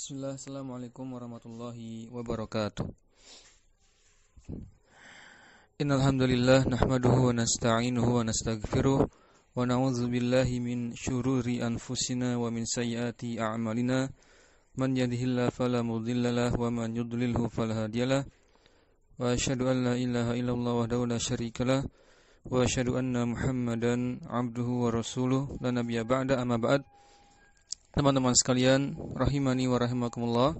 Bismillah, Assalamualaikum warahmatullahi wabarakatuh Innalhamdulillah, nahmaduhu wa nasta'inuhu wa nasta'gfiruh Wa na'udhu billahi min syururi anfusina wa min sayyati a'malina Man yadihillah falamudillalah wa man yudlilhu falahadiyalah Wa ashadu an la ilaha illallah wa la syarikalah Wa ashadu anna muhammadan abduhu wa rasuluh La nabiya ba'da amma ba'd ba Teman-teman sekalian, rahimani wa rahimakumullah.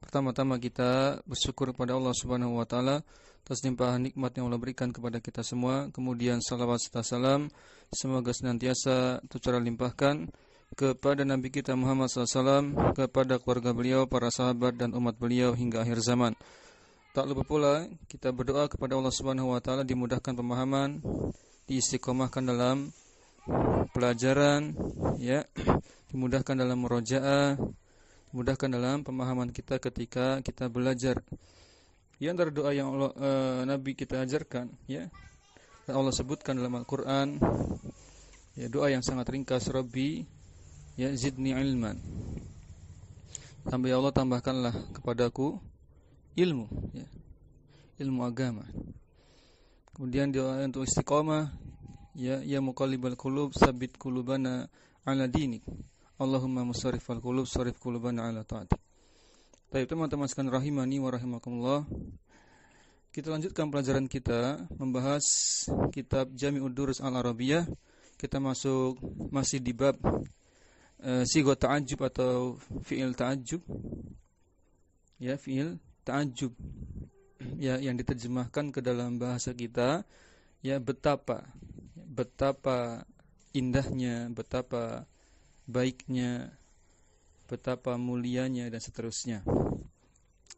Pertama-tama kita bersyukur kepada Allah Subhanahu wa taala atas limpahan nikmat yang Allah berikan kepada kita semua. Kemudian salawat serta salam semoga senantiasa tercurah limpahkan kepada Nabi kita Muhammad SAW, kepada keluarga beliau, para sahabat dan umat beliau hingga akhir zaman. Tak lupa pula kita berdoa kepada Allah Subhanahu wa taala dimudahkan pemahaman, diistiqomahkan dalam pelajaran ya dimudahkan dalam meroja'ah, dimudahkan dalam pemahaman kita ketika kita belajar. Yang antara doa yang Allah, e, Nabi kita ajarkan, ya, Allah sebutkan dalam Al-Quran, ya, doa yang sangat ringkas, Rabbi, ya, zidni ilman. Sampai Allah tambahkanlah kepadaku ilmu, ya, ilmu agama. Kemudian doa untuk istiqomah, ya, ya muqallibal kulub sabit kulubana ala dinik Allahumma al qulub sarif quluban ala ta'atik. Baik, teman-teman sekalian rahimani wa rahimakumullah. Kita lanjutkan pelajaran kita membahas kitab Jami'ud Durus Al-Arabiyah. Kita masuk masih di bab si eh, sigot ta'ajub atau fi'il taajub. Ya, fi'il taajub Ya, yang diterjemahkan ke dalam bahasa kita ya betapa betapa indahnya, betapa baiknya, betapa mulianya dan seterusnya.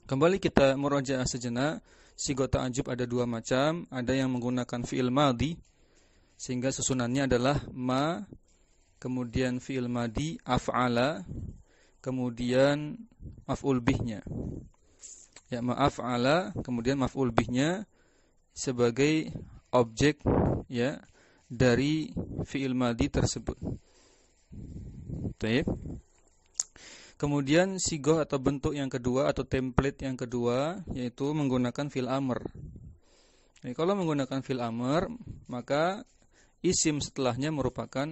Kembali kita murojaah sejenak. Sigota ajub ada dua macam, ada yang menggunakan fi'il madi sehingga susunannya adalah ma kemudian fi'il madi af'ala kemudian maf'ul bihnya. Ya ala kemudian maf'ul bihnya sebagai objek ya dari fi'il madi tersebut. Taip. Kemudian sigoh atau bentuk yang kedua atau template yang kedua yaitu menggunakan fil amr. Jadi, kalau menggunakan fil amr maka isim setelahnya merupakan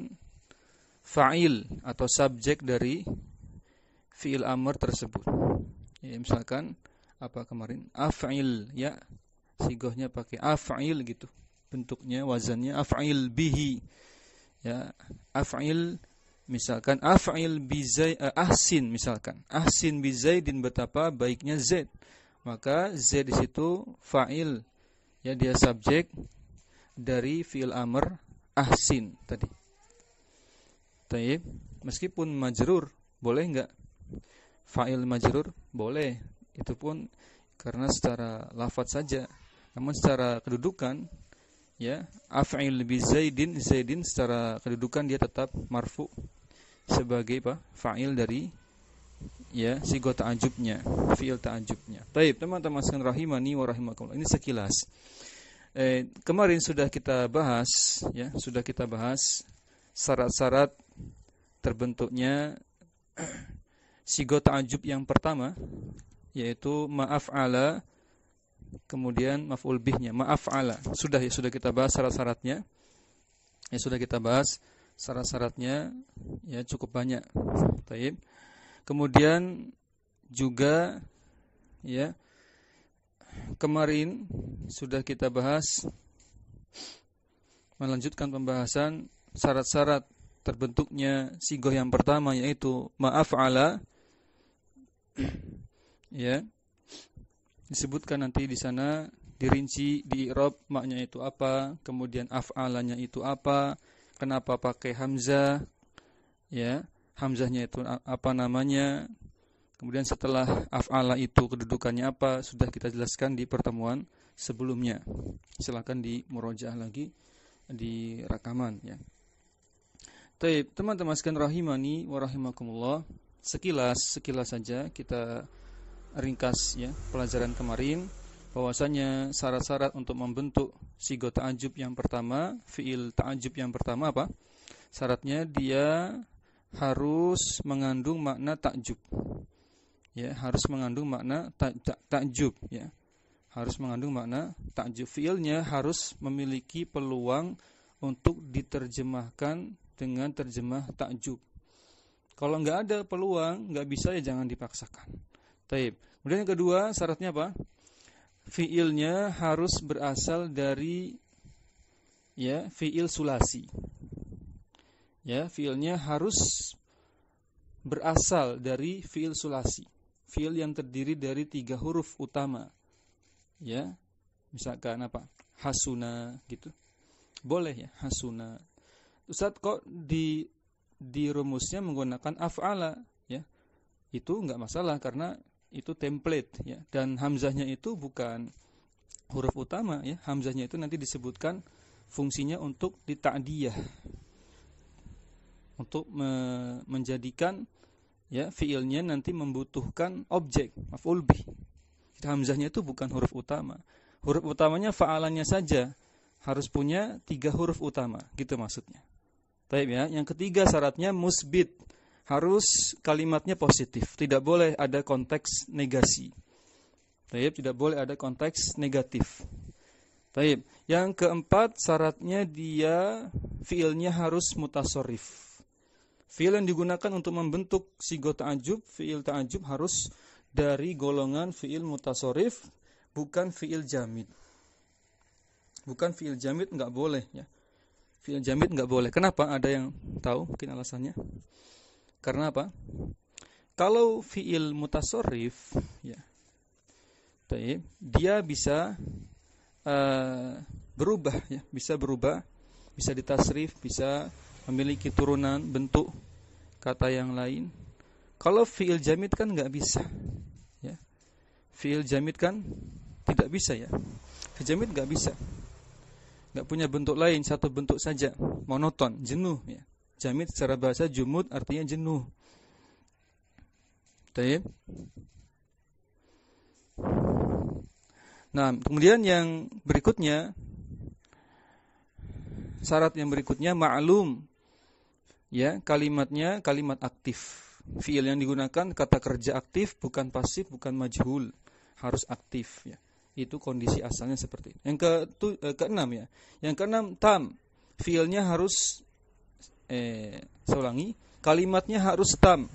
fa'il atau subjek dari fil amr tersebut. Ya, misalkan apa kemarin af'il ya sigohnya pakai af'il gitu bentuknya wazannya af'il bihi ya af'il misalkan af'il bi uh, ahsin misalkan ahsin bi zaidin betapa baiknya zaid maka zaid di situ fa'il ya dia subjek dari fi'il amr ahsin tadi Taib. meskipun majrur boleh enggak fa'il majrur boleh itu pun karena secara lafat saja namun secara kedudukan ya af'il bi zaidin zaidin secara kedudukan dia tetap marfu sebagai apa? fa'il dari ya si gota ta'ajubnya, fi'il ta'ajubnya. Baik, teman-teman sekalian rahimani wa rahimakumullah. Ini sekilas. Eh, kemarin sudah kita bahas ya, sudah kita bahas syarat-syarat terbentuknya si gota ta'ajub yang pertama yaitu maaf ala kemudian maf'ul bihnya maaf ala sudah ya sudah kita bahas syarat-syaratnya ya sudah kita bahas syarat-syaratnya ya cukup banyak. Taib. Kemudian juga ya kemarin sudah kita bahas melanjutkan pembahasan syarat-syarat terbentuknya sigoh yang pertama yaitu maaf ala ya disebutkan nanti di sana dirinci di irob maknya itu apa kemudian af'alanya itu apa kenapa pakai hamzah ya hamzahnya itu apa namanya kemudian setelah af'ala itu kedudukannya apa sudah kita jelaskan di pertemuan sebelumnya silakan di murojaah lagi di rekaman ya Taib, teman-teman sekalian rahimani wa rahimakumullah. Sekilas, sekilas saja kita ringkas ya pelajaran kemarin bahwasanya syarat-syarat untuk membentuk sigo ta'ajub yang pertama, fiil ta'ajub yang pertama apa? Syaratnya dia harus mengandung makna takjub. Ya, harus mengandung makna takjub ta, ya. Harus mengandung makna takjub. Fiilnya harus memiliki peluang untuk diterjemahkan dengan terjemah takjub. Kalau nggak ada peluang, nggak bisa ya jangan dipaksakan. Taib. Kemudian yang kedua, syaratnya apa? fiilnya harus berasal dari ya fiil sulasi. Ya, fiilnya harus berasal dari fiil sulasi. Fiil yang terdiri dari tiga huruf utama. Ya. Misalkan apa? Hasuna gitu. Boleh ya, hasuna. Ustaz kok di di rumusnya menggunakan af'ala ya. Itu nggak masalah karena itu template ya dan hamzahnya itu bukan huruf utama ya hamzahnya itu nanti disebutkan fungsinya untuk dita'diyah untuk me menjadikan ya fiilnya nanti membutuhkan objek maf'ul bih hamzahnya itu bukan huruf utama huruf utamanya faalannya saja harus punya tiga huruf utama gitu maksudnya baik ya yang ketiga syaratnya musbit harus kalimatnya positif, tidak boleh ada konteks negasi. Taib, tidak boleh ada konteks negatif. Taib. Yang keempat, syaratnya dia fiilnya harus mutasorif. Fiil yang digunakan untuk membentuk sigo anjub, fiil ta'ajub harus dari golongan fiil mutasorif, bukan fiil jamid. Bukan fiil jamid nggak boleh ya. Fiil jamid nggak boleh. Kenapa? Ada yang tahu mungkin alasannya? Karena apa? Kalau fiil mutasorif, ya, dia bisa uh, berubah, ya, bisa berubah, bisa ditasrif, bisa memiliki turunan bentuk kata yang lain. Kalau fiil jamid kan nggak bisa, ya. Fiil jamid kan tidak bisa ya. Fiil jamit nggak bisa, nggak punya bentuk lain, satu bentuk saja, monoton, jenuh, ya. Jamid secara bahasa jumud artinya jenuh. Taib. Nah, kemudian yang berikutnya syarat yang berikutnya maklum Ya, kalimatnya kalimat aktif. Fiil yang digunakan kata kerja aktif bukan pasif, bukan majhul. Harus aktif ya. Itu kondisi asalnya seperti ini. Yang ke eh, keenam ya. Yang keenam tam. Fiilnya harus eh saya ulangi, kalimatnya harus tam,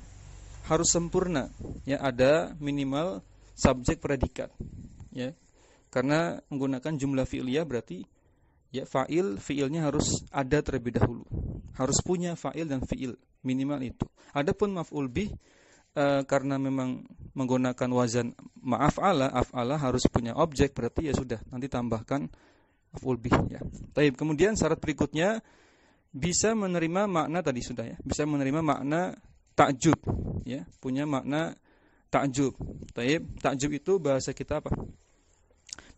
harus sempurna. Ya, ada minimal subjek predikat. Ya. Karena menggunakan jumlah fi'liyah berarti ya fa'il fi'ilnya harus ada terlebih dahulu. Harus punya fa'il dan fi'il, minimal itu. Adapun maf'ul bih e, karena memang menggunakan wazan maaf ala af'ala harus punya objek berarti ya sudah nanti tambahkan maf'ul bih ya. Taib. Kemudian syarat berikutnya bisa menerima makna tadi sudah ya, bisa menerima makna takjub ya, punya makna takjub. Taib, takjub itu bahasa kita apa?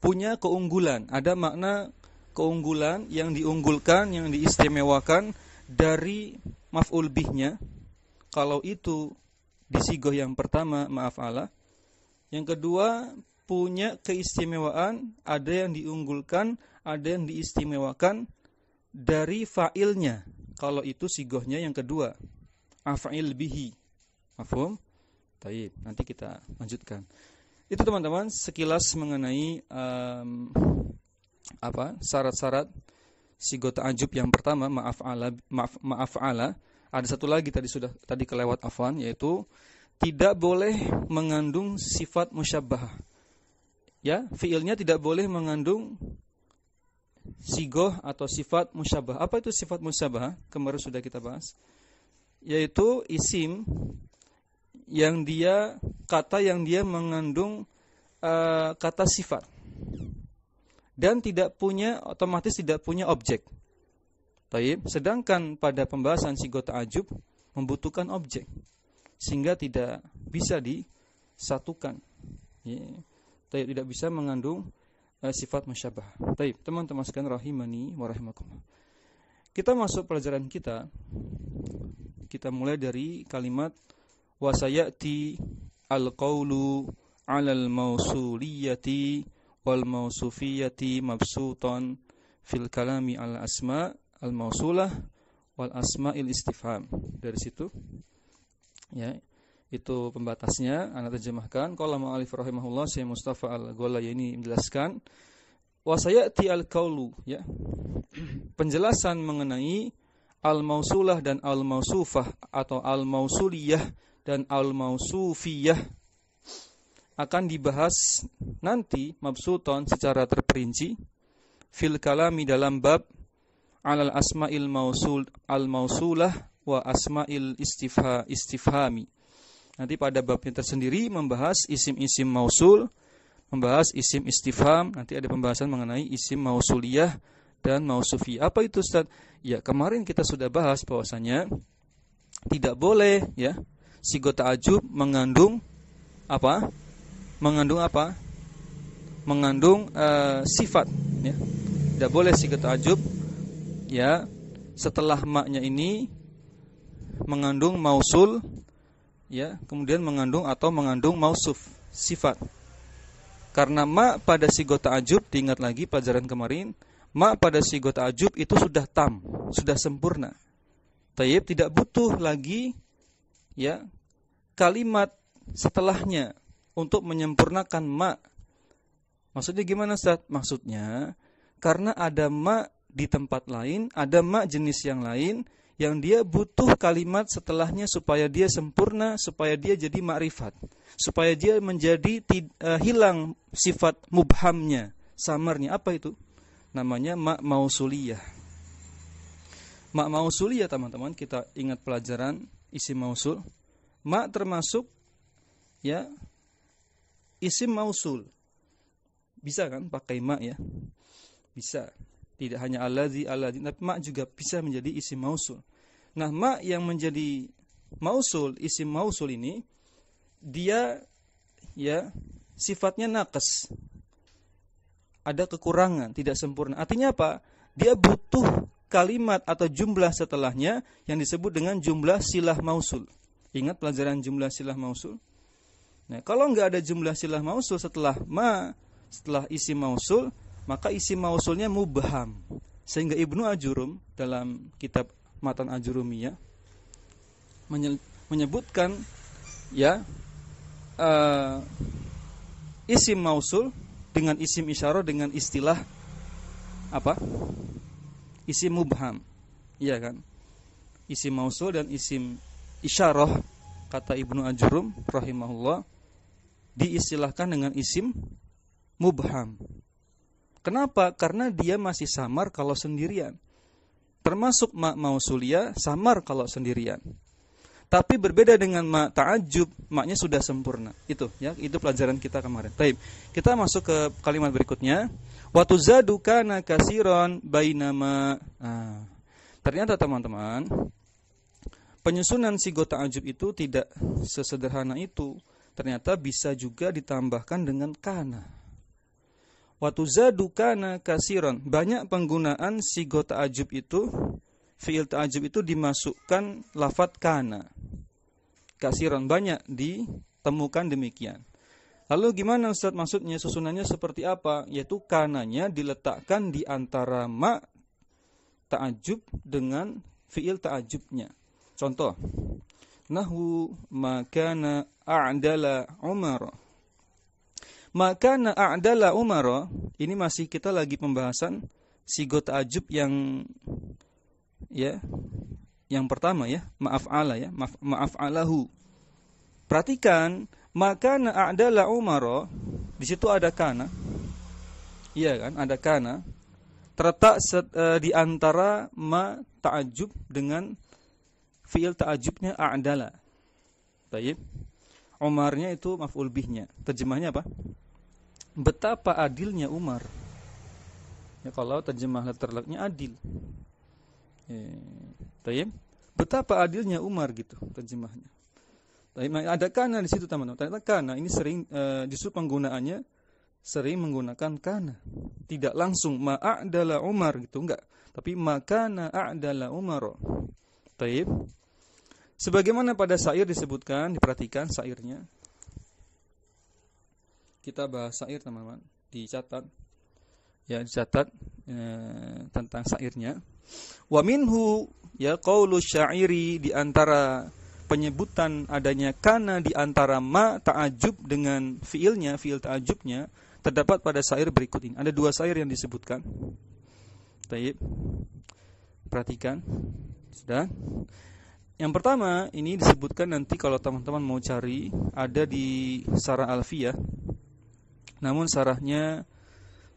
Punya keunggulan, ada makna keunggulan yang diunggulkan, yang diistimewakan dari maf'ul bihnya. Kalau itu di sigoh yang pertama maaf Allah, yang kedua punya keistimewaan, ada yang diunggulkan, ada yang diistimewakan dari fa'ilnya kalau itu sigohnya yang kedua afa'il bihi mafhum taib nanti kita lanjutkan itu teman-teman sekilas mengenai um, apa syarat-syarat sigota ajub yang pertama maaf ala maaf maaf ala ada satu lagi tadi sudah tadi kelewat afan, yaitu tidak boleh mengandung sifat musyabbah ya fiilnya tidak boleh mengandung sigoh atau sifat musyabah. Apa itu sifat musyabah? Kemarin sudah kita bahas. Yaitu isim yang dia kata yang dia mengandung uh, kata sifat dan tidak punya otomatis tidak punya objek. Taib. Sedangkan pada pembahasan sigot ta'ajub membutuhkan objek sehingga tidak bisa disatukan. Yeah. tidak bisa mengandung uh, sifat musyabah. Baik, teman-teman sekalian rahimani wa rahimakumullah. Kita masuk pelajaran kita. Kita mulai dari kalimat wasayati al-qaulu 'alal mausuliyati wal mausufiyati mabsutan fil kalami al asma al mausulah wal asma'il istifham. Dari situ ya itu pembatasnya anda terjemahkan qala ma'alif rahimahullah Syekh Mustafa al ini menjelaskan wasayati al-qaulu ya penjelasan mengenai al-mausulah dan al-mausufah atau al-mausuliyah dan al-mausufiyah akan dibahas nanti mabsuton secara terperinci fil kalami dalam bab alal asma'il mausul al-mausulah wa asma'il istifha istifhami nanti pada babnya tersendiri membahas isim-isim mausul, membahas isim istifham, nanti ada pembahasan mengenai isim mausuliyah dan mausufi. Apa itu Ustaz? Ya, kemarin kita sudah bahas bahwasanya tidak boleh ya sigo ajub mengandung apa? Mengandung apa? Mengandung uh, sifat ya. Tidak boleh sigo ajub ya setelah maknya ini mengandung mausul ya, kemudian mengandung atau mengandung mausuf, sifat. Karena ma pada si gota ajub, diingat lagi pelajaran kemarin, ma pada si gota ajub itu sudah tam, sudah sempurna. Tayyib tidak butuh lagi ya kalimat setelahnya untuk menyempurnakan ma. Maksudnya gimana Ustaz? Maksudnya karena ada ma di tempat lain, ada ma jenis yang lain, yang dia butuh kalimat setelahnya supaya dia sempurna, supaya dia jadi makrifat, supaya dia menjadi uh, hilang sifat mubhamnya, samarnya. Apa itu? Namanya mak mausuliyah. Mak mausuliyah teman-teman, kita ingat pelajaran isi mausul. Mak termasuk ya isi mausul. Bisa kan pakai mak ya? Bisa. Tidak hanya allazi, allazi, tapi ma juga bisa menjadi isi mausul. Nah, ma yang menjadi mausul, isi mausul ini dia ya sifatnya nakes. Ada kekurangan, tidak sempurna. Artinya apa? Dia butuh kalimat atau jumlah setelahnya yang disebut dengan jumlah silah mausul. Ingat pelajaran jumlah silah mausul? Nah, kalau nggak ada jumlah silah mausul setelah ma, setelah isi mausul, maka isi mausulnya mubham. Sehingga Ibnu Ajurum dalam kitab Matan Ajurumiyah menyebutkan ya uh, isim mausul dengan isim isyarah dengan istilah apa? Isim mubham. ya kan? Isim mausul dan isim isyarah kata Ibnu Ajurum rahimahullah diistilahkan dengan isim mubham Kenapa? Karena dia masih samar kalau sendirian. Termasuk mak mausulia samar kalau sendirian. Tapi berbeda dengan mak ta'ajub, maknya sudah sempurna. Itu ya, itu pelajaran kita kemarin. Baik, kita masuk ke kalimat berikutnya. Watu kana kasiron bainama. nama. Ah. Ternyata teman-teman, penyusunan sigo ajub itu tidak sesederhana itu. Ternyata bisa juga ditambahkan dengan kana. Watu zadu kana kasiron. Banyak penggunaan sigo ta'ajub itu, fi'il ta'ajub itu dimasukkan lafat kana. Kasiron banyak ditemukan demikian. Lalu gimana Ustaz maksudnya susunannya seperti apa? Yaitu kananya diletakkan di antara ma ta'ajub dengan fi'il ta'ajubnya. Contoh, nahu makana a'dala Umar maka na'adala umaro ini masih kita lagi pembahasan sigot ajub yang ya yang pertama ya, maaf ala ya, maaf, maaf alahu. Perhatikan, maka na'adala umaro di situ ada kana. Iya kan, ada kana. Terletak set, e, di antara ma ta'ajub dengan fiil ta'ajubnya a'dala. Baik. Umarnya itu maf'ul bihnya. Terjemahnya apa? betapa adilnya Umar. Ya, kalau terjemah terlaknya adil. Ya, betapa adilnya Umar gitu terjemahnya. Ada kana di situ teman-teman. Ternyata kana ini sering e, justru penggunaannya sering menggunakan kana. Tidak langsung ma'adala Umar gitu enggak, tapi makana a'dala Umar. Taib. Sebagaimana pada syair disebutkan, diperhatikan syairnya kita bahas syair teman-teman dicatat ya dicatat e, tentang syairnya wa minhu ya qaulu syairi di antara penyebutan adanya kana di antara ma ta'ajub dengan fiilnya fiil ta'ajubnya terdapat pada syair berikut ini ada dua syair yang disebutkan Taib perhatikan sudah yang pertama ini disebutkan nanti kalau teman-teman mau cari ada di Sarah Alfiyah namun sarahnya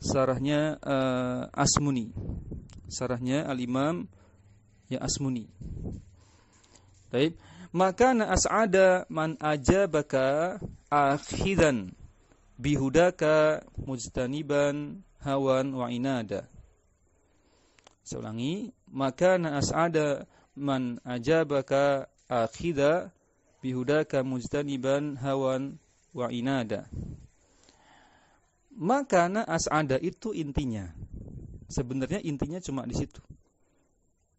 sarahnya uh, Asmuni. Sarahnya Al-Imam ya Asmuni. Baik, maka na as'ada man ajabaka akhidan bihudaka mujtaniban hawan wa inada. Saya ulangi, maka na as'ada man ajabaka akhida bihudaka mujtaniban hawan wa inada. Makana as'ada itu intinya. Sebenarnya intinya cuma di situ.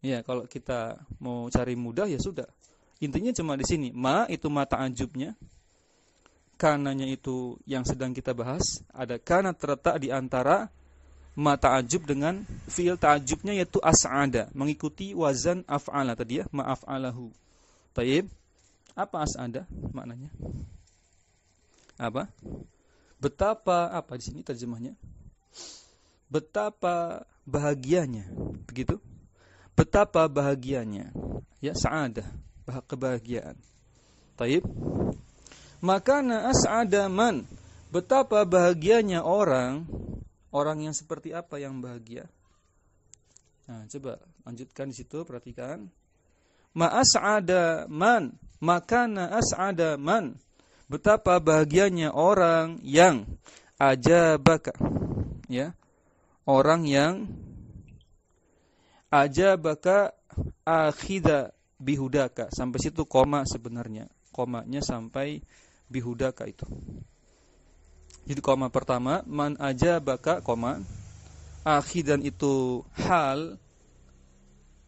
Ya, kalau kita mau cari mudah ya sudah. Intinya cuma di sini. Ma itu mata ajubnya. Kananya itu yang sedang kita bahas. Ada kana terletak di antara mata ajub dengan fiil ta'ajubnya yaitu as'ada mengikuti wazan af'ala tadi ya ma'af'alahu taib apa as'ada maknanya apa Betapa apa di sini terjemahnya? Betapa bahagianya, begitu? Betapa bahagianya, ya saadah, kebahagiaan. Taib. Maka naas man. Betapa bahagianya orang, orang yang seperti apa yang bahagia? Nah, coba lanjutkan di situ, perhatikan. Maas adaman Maka naas adaman betapa bahagianya orang yang ajabaka ya orang yang ajabaka akhida bihudaka sampai situ koma sebenarnya komanya sampai bihudaka itu jadi koma pertama man ajabaka koma akhidan itu hal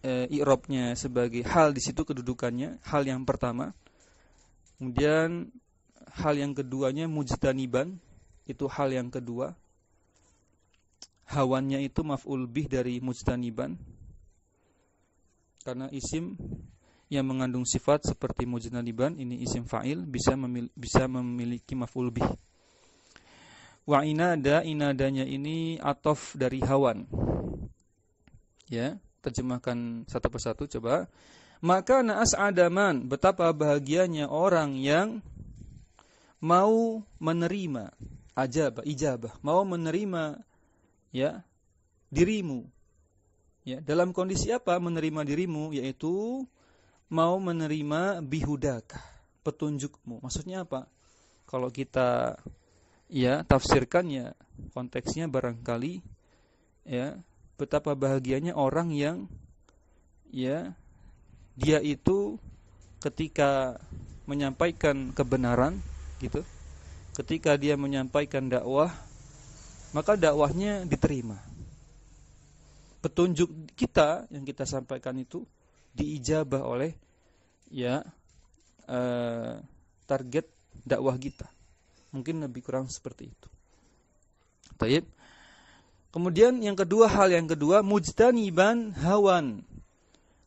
e, i'robnya sebagai hal di situ kedudukannya hal yang pertama kemudian hal yang keduanya mujtaniban itu hal yang kedua hawannya itu maf'ul bih dari mujtaniban karena isim yang mengandung sifat seperti mujtaniban ini isim fa'il bisa memil bisa memiliki maf'ul bih wa inada inadanya ini atof dari hawan ya terjemahkan satu persatu coba maka naas adaman betapa bahagianya orang yang mau menerima ajab, ijabah, mau menerima ya dirimu. Ya, dalam kondisi apa menerima dirimu yaitu mau menerima bihudaka, petunjukmu. Maksudnya apa? Kalau kita ya tafsirkannya konteksnya barangkali ya betapa bahagianya orang yang ya dia itu ketika menyampaikan kebenaran gitu ketika dia menyampaikan dakwah maka dakwahnya diterima petunjuk kita yang kita sampaikan itu diijabah oleh ya eh, target dakwah kita mungkin lebih kurang seperti itu Taib. Kemudian yang kedua hal yang kedua mujtaniban hawan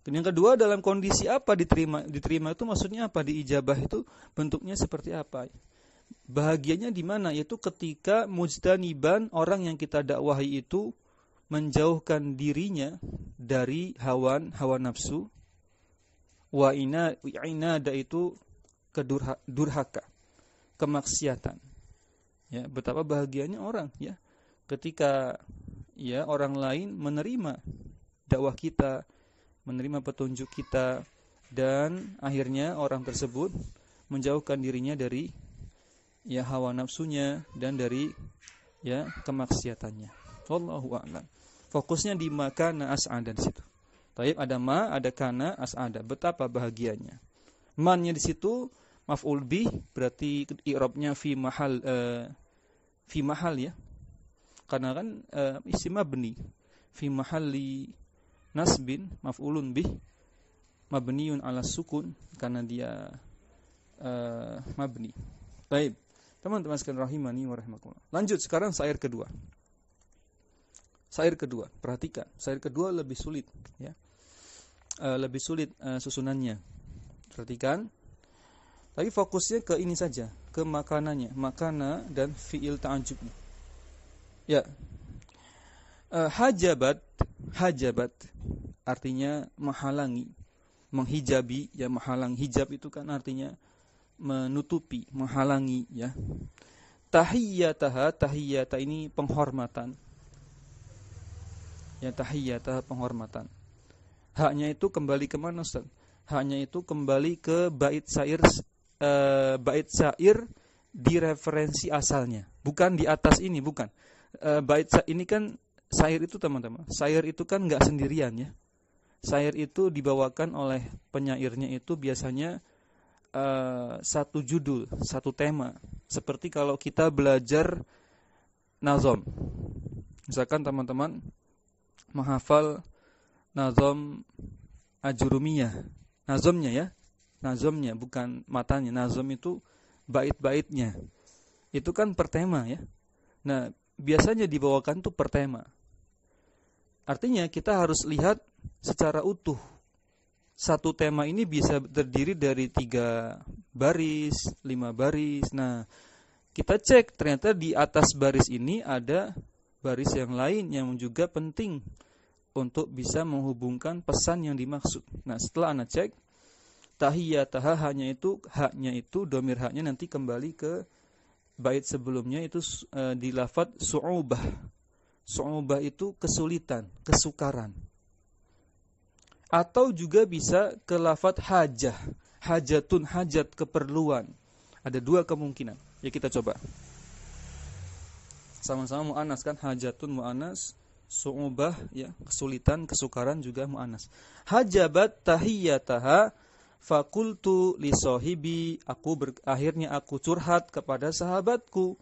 dan yang kedua dalam kondisi apa diterima? Diterima itu maksudnya apa? Diijabah itu bentuknya seperti apa? Bahagianya di mana? Yaitu ketika mujtaniban orang yang kita dakwahi itu menjauhkan dirinya dari hawan hawa nafsu wa ina ada itu kedurhaka kemaksiatan ya betapa bahagianya orang ya ketika ya orang lain menerima dakwah kita menerima petunjuk kita dan akhirnya orang tersebut menjauhkan dirinya dari ya hawa nafsunya dan dari ya kemaksiatannya. Wallahu a'lam. Fokusnya di makana as'ada di situ. Taib ada ma, ada kana, as'ada. Betapa bahagianya. Mannya di situ maf'ul bih berarti i'rabnya fi mahal uh, fi mahal ya. Karena kan uh, eh, isim mabni Fi mahalli nasbin maf'ulun bih mabniun ala sukun karena dia uh, mabni. Baik. Teman-teman sekalian rahimani wa rahimakumullah. Lanjut sekarang syair kedua. Syair kedua, perhatikan. Syair kedua lebih sulit ya. Uh, lebih sulit uh, susunannya. Perhatikan. Tapi fokusnya ke ini saja, ke makanannya, makana dan fiil ta'ajjub. Ya, Eh, hajabat hajabat artinya menghalangi menghijabi ya menghalang hijab itu kan artinya menutupi menghalangi ya tahiyyataha tahiyyata ini penghormatan ya tahiyatah penghormatan haknya itu kembali ke mana Ustaz haknya itu kembali ke bait syair e, bait syair di referensi asalnya bukan di atas ini bukan e, bait sair ini kan Sair itu teman-teman, sair itu kan nggak sendirian ya. Sair itu dibawakan oleh penyairnya itu biasanya uh, satu judul, satu tema. Seperti kalau kita belajar nazom. Misalkan teman-teman menghafal nazom ajurumiyah. Nazomnya ya, nazomnya bukan matanya. Nazom itu bait-baitnya. Itu kan per ya. Nah, biasanya dibawakan tuh per Artinya kita harus lihat secara utuh. Satu tema ini bisa terdiri dari tiga baris, lima baris. Nah, kita cek ternyata di atas baris ini ada baris yang lain yang juga penting untuk bisa menghubungkan pesan yang dimaksud. Nah, setelah Anda cek, taha hanya itu, haknya itu, domir haknya nanti kembali ke bait sebelumnya itu e, eh, dilafat su'ubah Su'ubah itu kesulitan, kesukaran. Atau juga bisa ke lafat hajah. Hajatun, hajat, keperluan. Ada dua kemungkinan. Ya kita coba. Sama-sama mu'anas kan. Hajatun mu'anas. Su'ubah, ya, kesulitan, kesukaran juga mu'anas. Hajabat tahiyyataha fakultu lisohibi Aku ber, akhirnya aku curhat kepada sahabatku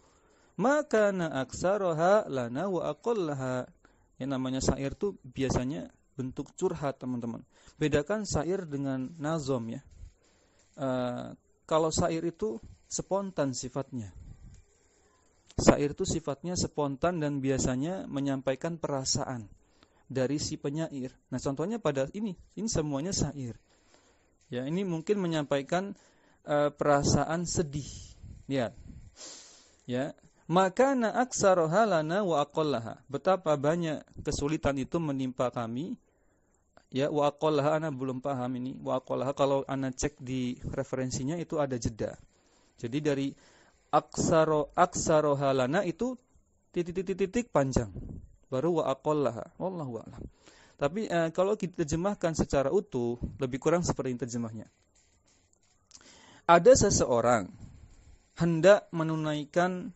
maka na aksaroha lana wa akolha. Yang namanya syair itu biasanya bentuk curhat teman-teman. Bedakan syair dengan nazom ya. Eh, kalau syair itu spontan sifatnya. Syair itu sifatnya spontan dan biasanya menyampaikan perasaan dari si penyair. Nah, contohnya pada ini, ini semuanya syair. Ya, ini mungkin menyampaikan uh, perasaan sedih. Lihat. Ya, maka na aksarohalana wa akolaha. Betapa banyak kesulitan itu menimpa kami. Ya wa akolaha, anak belum paham ini. Wa akolaha. kalau anak cek di referensinya itu ada jeda. Jadi dari aksaro aksarohalana itu titik-titik panjang. Baru wa akolaha. Wallahu a'lam. Tapi eh, kalau kita terjemahkan secara utuh, lebih kurang seperti terjemahnya. Ada seseorang hendak menunaikan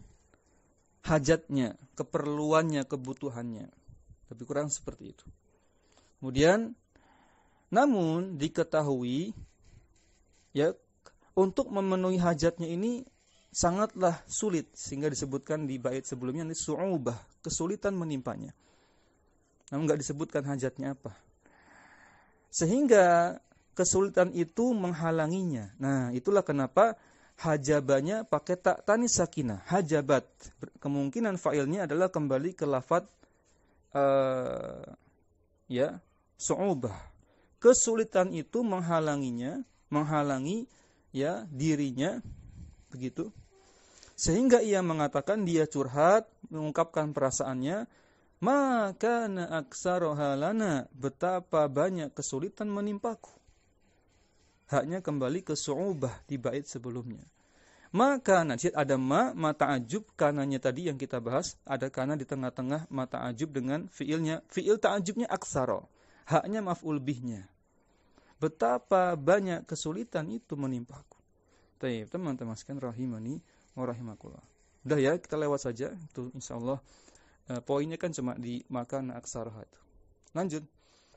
hajatnya, keperluannya, kebutuhannya. tapi kurang seperti itu. Kemudian namun diketahui ya untuk memenuhi hajatnya ini sangatlah sulit sehingga disebutkan di bait sebelumnya ini su'ubah, kesulitan menimpanya. Namun nggak disebutkan hajatnya apa. Sehingga kesulitan itu menghalanginya. Nah, itulah kenapa hajabanya pakai tak tanis sakinah, hajabat. Kemungkinan fa'ilnya adalah kembali ke lafat uh, eh, ya, su'ubah. Kesulitan itu menghalanginya, menghalangi ya dirinya begitu. Sehingga ia mengatakan dia curhat, mengungkapkan perasaannya, maka aksarohalana betapa banyak kesulitan menimpaku haknya kembali ke su'ubah di bait sebelumnya. Maka nasihat ada ma, mata ajub kanannya tadi yang kita bahas, ada kana di tengah-tengah mata ajub dengan fiilnya. Fiil ta'ajubnya aksaro, haknya maf'ul bihnya. Betapa banyak kesulitan itu menimpaku. Baik, teman-teman sekalian rahimani wa rahimakumullah. Udah ya, kita lewat saja. Itu insyaallah eh, poinnya kan cuma di makan aksara itu. Lanjut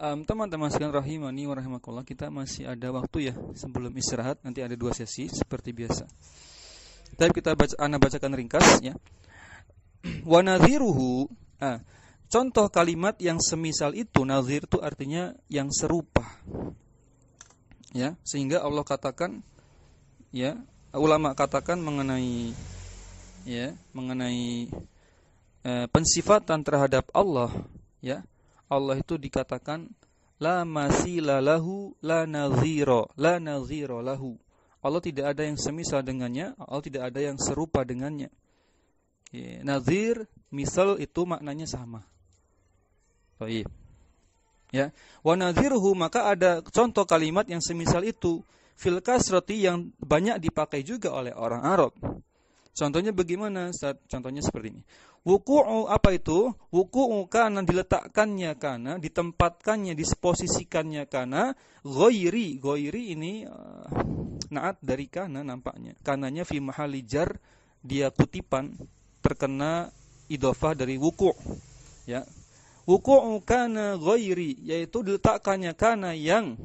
teman-teman um, sekalian rahimani warahmatullah kita masih ada waktu ya sebelum istirahat. Nanti ada dua sesi seperti biasa. Tapi kita baca ana bacakan ringkas ya. Wa ah, contoh kalimat yang semisal itu nazir itu artinya yang serupa. Ya, sehingga Allah katakan ya, ulama katakan mengenai ya, mengenai eh, pensifatan terhadap Allah ya Allah itu dikatakan la masila lahu la naziro la naziro lahu Allah tidak ada yang semisal dengannya Allah tidak ada yang serupa dengannya nazir misal itu maknanya sama oh, iya. ya wa nadhiruhu maka ada contoh kalimat yang semisal itu fil kasrati yang banyak dipakai juga oleh orang Arab Contohnya bagaimana? Ustaz? Contohnya seperti ini. Wuku'u apa itu? Wuku'u karena diletakkannya karena, ditempatkannya, disposisikannya karena, goiri, goiri ini uh, naat dari karena nampaknya. Kananya fi mahali dia kutipan, terkena idofah dari wuku' ya. Wuku'u karena goiri, yaitu diletakkannya karena yang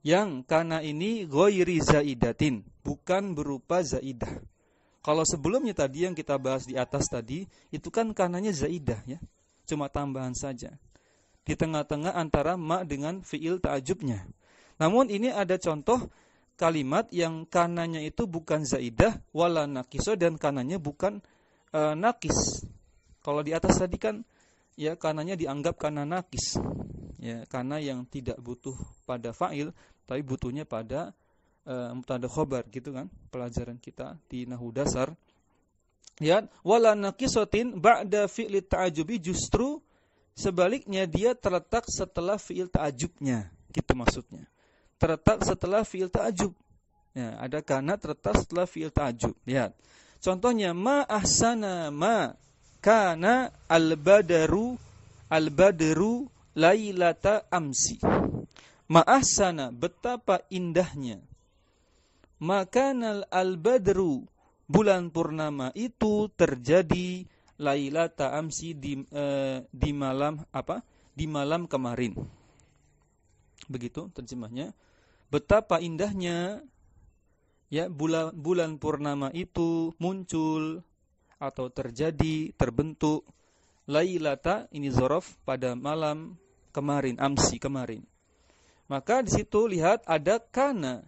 yang karena ini goiri zaidatin, bukan berupa zaidah kalau sebelumnya tadi yang kita bahas di atas tadi, itu kan karenanya zaidah ya. Cuma tambahan saja. Di tengah-tengah antara ma dengan fiil ta'ajubnya. Namun ini ada contoh kalimat yang kanannya itu bukan zaidah wala nakiso dan kanannya bukan e, nakis. Kalau di atas tadi kan ya kanannya dianggap karena nakis. Ya, karena yang tidak butuh pada fa'il tapi butuhnya pada Eh, mutada khobar gitu kan pelajaran kita di nahu dasar ya wala naqisatin ba'da fi'li ta'ajubi justru sebaliknya dia terletak setelah fi'il ta'ajubnya gitu maksudnya terletak setelah fi'il ta'ajub ya ada karena terletak setelah fi'il ta'ajub lihat contohnya ma ahsana ma kana al-badaru al-badaru lailata amsi ma ahsana betapa indahnya makanal al-badru bulan purnama itu terjadi lailata amsi di eh, di malam apa? di malam kemarin. Begitu terjemahnya. Betapa indahnya ya bulan bulan purnama itu muncul atau terjadi terbentuk lailata ini zorof pada malam kemarin amsi kemarin maka di situ lihat ada kana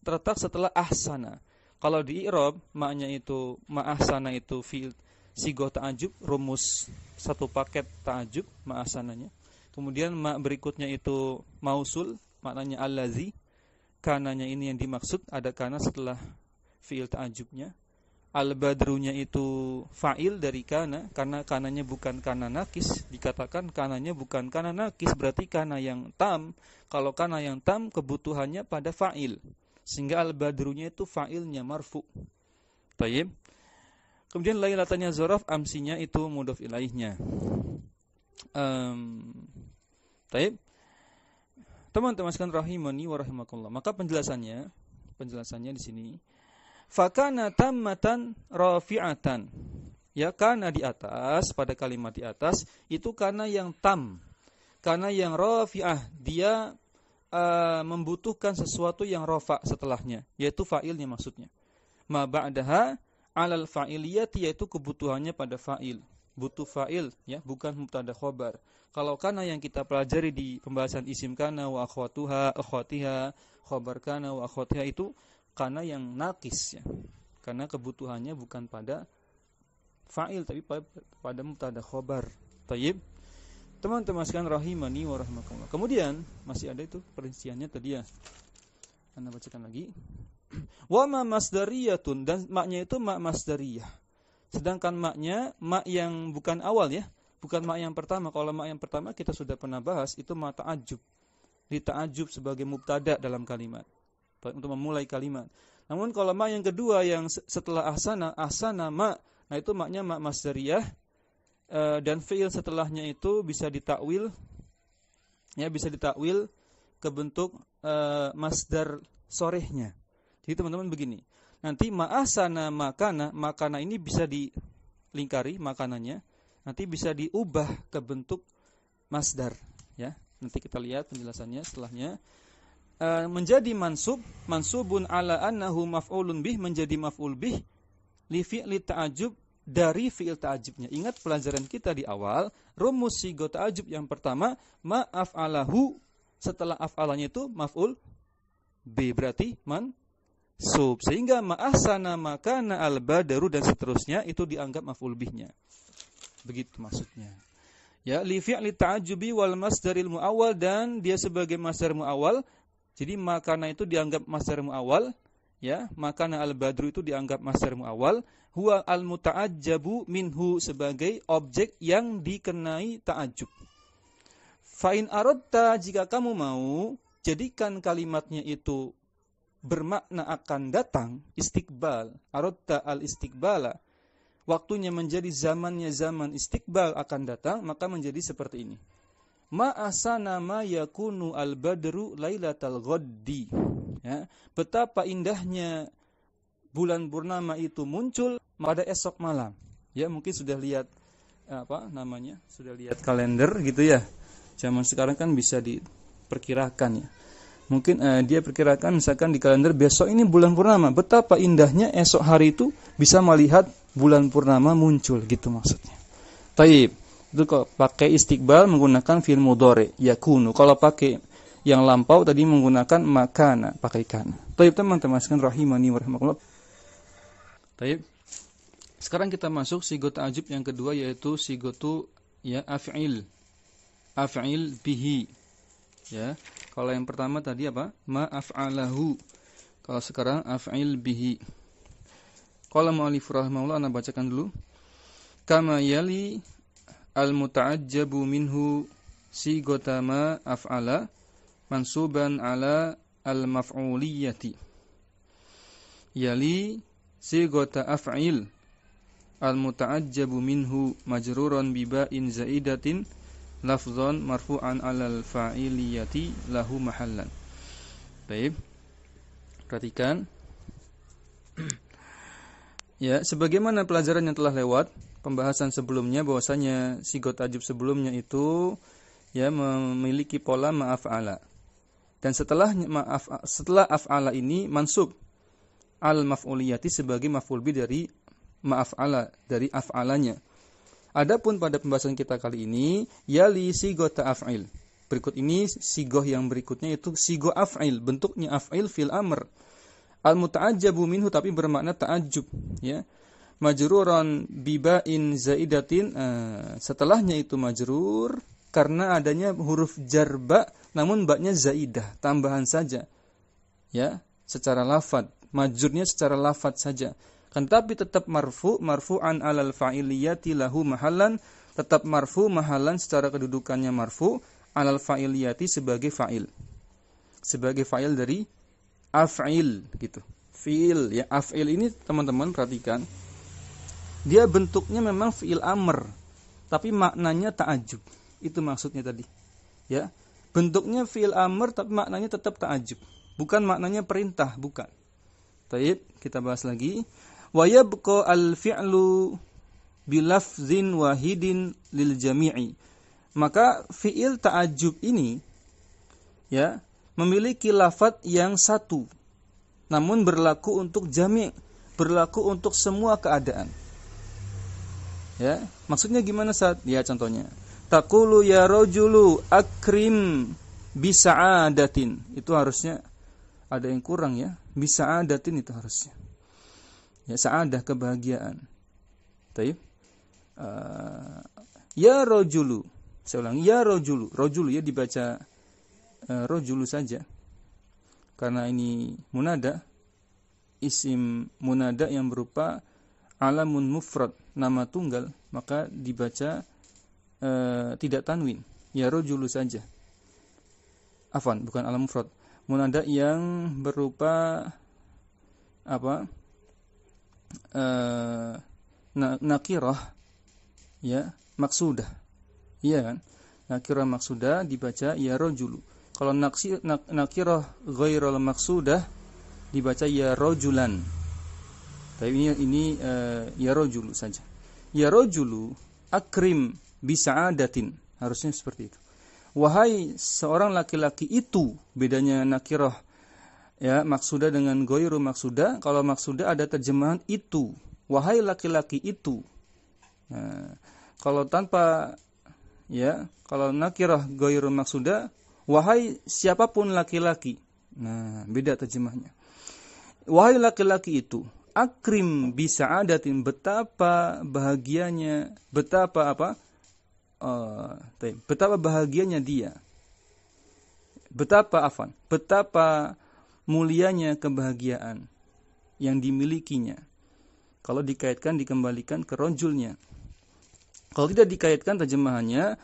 terletak setelah ahsana. Kalau di i'rab maknya itu ma'ahsana itu fi'il sigoh ta'ajub rumus satu paket ta'ajub ma'ahsananya. Kemudian ma berikutnya itu mausul maknanya allazi kananya ini yang dimaksud ada kana setelah field ta'ajubnya al-badrunya itu fa'il dari kana karena kanannya bukan kana nakis dikatakan kanannya bukan kana nakis berarti kana yang tam kalau kana yang tam kebutuhannya pada fa'il sehingga al-badrunya itu fa'ilnya marfu Taib kemudian lailatannya zorof amsinya itu mudof ilaihnya um, teman-teman sekalian rahimani wa maka penjelasannya penjelasannya di sini Fakana tammatan rafi'atan. Ya, karena di atas, pada kalimat di atas, itu karena yang tam. Karena yang rofi'ah dia uh, membutuhkan sesuatu yang rofa setelahnya, yaitu fa'ilnya maksudnya. Ma ba'daha alal fa'iliyati, yaitu kebutuhannya pada fa'il. Butuh fa'il, ya, bukan mubtada khobar. Kalau karena yang kita pelajari di pembahasan isim kana wa akhwatuha, akhwatiha, khobar kana wa akhwatiha itu karena yang nakis ya. Karena kebutuhannya bukan pada fa'il tapi pada, pada mubtada khobar. Tayyib. Teman-teman sekalian rahimani wa Kemudian masih ada itu perinciannya tadi ya. Anda bacakan lagi. Wa ma masdariyatun dan maknya itu mak masdariyah. Sedangkan maknya mak yang bukan awal ya, bukan mak yang pertama. Kalau mak yang pertama kita sudah pernah bahas itu mata di ta'ajub. ajub sebagai mubtada dalam kalimat untuk memulai kalimat. Namun kalau ma yang kedua yang setelah asana asana mak, nah itu maknya ma masdariyah eh, dan fiil setelahnya itu bisa ditakwil ya bisa ditakwil ke bentuk uh, masdar sorehnya. Jadi teman-teman begini. Nanti asana makana, makana ini bisa dilingkari makanannya. Nanti bisa diubah ke bentuk masdar ya. Nanti kita lihat penjelasannya setelahnya. Eh, menjadi mansub mansubun ala annahu maf'ulun bih menjadi maf'ul bih li fi'li ta'ajub dari fi'il ta'ajubnya. Ingat pelajaran kita di awal, rumus sigo ta'ajub yang pertama maaf setelah af'alanya itu maf'ul bi berarti man sub sehingga ma'asana makana al-badaru dan seterusnya itu dianggap maf'ul bihnya. Begitu maksudnya. Ya, li fi'li ta'ajubi wal masdaril mu'awal dan dia sebagai masdar mu'awal jadi makana itu dianggap masdar awal, ya, makana al-badru itu dianggap masdar awal. huwa al-muta'ajjabu minhu sebagai objek yang dikenai ta'ajjub. Fa'in aradta jika kamu mau, jadikan kalimatnya itu bermakna akan datang, istiqbal, arotta al-istiqbala, waktunya menjadi zamannya zaman istiqbal akan datang, maka menjadi seperti ini. Ma'asana ma yakunu al-badru lailatal ghaddi. Ya, betapa indahnya bulan purnama itu muncul pada esok malam. Ya, mungkin sudah lihat eh, apa namanya? Sudah lihat kalender gitu ya. Zaman sekarang kan bisa diperkirakan ya mungkin eh, dia perkirakan misalkan di kalender besok ini bulan purnama. Betapa indahnya esok hari itu bisa melihat bulan purnama muncul gitu maksudnya. Taib itu kalau pakai istiqbal menggunakan mudore ya yakunu. Kalau pakai yang lampau tadi menggunakan makana, pakai kan tapi teman-teman sekarang rahimani warahmatullah tapi Sekarang kita masuk sigot ajib yang kedua yaitu sigotu ya af'il. Af'il bihi. Ya. Kalau yang pertama tadi apa? Ma af'alahu. Kalau sekarang af'il bihi. Kalau mau mu'alif rahimahullah Anda bacakan dulu. Kama yali al-muta'ajjabu minhu gotama af'ala mansuban ala al mafuliyyati yali gota af'il al-muta'ajjabu minhu majruron biba'in zaidatin lafzon marfu'an alal fa'iliyati lahu mahallan baik perhatikan ya sebagaimana pelajaran yang telah lewat pembahasan sebelumnya bahwasanya sigot ajib sebelumnya itu ya memiliki pola maaf ma'af'ala. Dan setelah maaf setelah af'ala ini mansub al maf'uliyati sebagai mafulbi dari maaf ma'af'ala dari af'alanya. Adapun pada pembahasan kita kali ini yali sigot af'il. Berikut ini sigoh yang berikutnya itu sigoh af'il, bentuknya af'il fil amr. Al muta'ajjabu minhu tapi bermakna taajub, ya majruron bibain zaidatin uh, setelahnya itu majrur karena adanya huruf jarba namun baknya zaidah tambahan saja ya secara lafad majurnya secara lafad saja kan tapi tetap marfu marfu'an alal fa'iliyati lahu mahalan tetap marfu mahalan secara kedudukannya marfu alal fa'iliyati sebagai fa'il sebagai fa'il dari af'il gitu fi'il ya af'il ini teman-teman perhatikan dia bentuknya memang fi'il amr tapi maknanya ta'ajub itu maksudnya tadi ya bentuknya fi'il amr tapi maknanya tetap ta'ajub bukan maknanya perintah bukan Taib, kita bahas lagi wa yabqa al fi'lu bilafzin wahidin lil jami'i maka fi'il ta'ajub ini ya memiliki lafat yang satu namun berlaku untuk jami' berlaku untuk semua keadaan Ya, maksudnya gimana saat? Ya contohnya. Takulu ya rojulu akrim bisa adatin Itu harusnya ada yang kurang ya. bisa adatin itu harusnya. Ya, sa'adah kebahagiaan. Taib. Uh, ya rojulu. Saya ulang, ya rojulu. Rojulu ya dibaca uh, eh, rojulu saja. Karena ini munada isim munada yang berupa alamun mufrad nama tunggal maka dibaca e, tidak tanwin ya rojulu saja afan bukan alam mufrad munada yang berupa apa e, nakirah ya maksudah iya kan nakirah maksudah dibaca ya rojulu kalau naksi, nak, nakirah ghairul maksudah dibaca ya rojulan tapi ini ini e, ya rojulu saja ya rojulu akrim bisa bisa'adatin. Harusnya seperti itu. Wahai seorang laki-laki itu, bedanya nakiroh ya maksuda dengan goiru maksuda. Kalau maksuda ada terjemahan itu. Wahai laki-laki itu. Nah, kalau tanpa ya, kalau nakiroh goiru maksuda, wahai siapapun laki-laki. Nah, beda terjemahnya. Wahai laki-laki itu, akrim bisa ada tim. betapa bahagianya betapa apa uh, betapa bahagianya dia betapa afan betapa mulianya kebahagiaan yang dimilikinya kalau dikaitkan dikembalikan ke ronjulnya. kalau tidak dikaitkan terjemahannya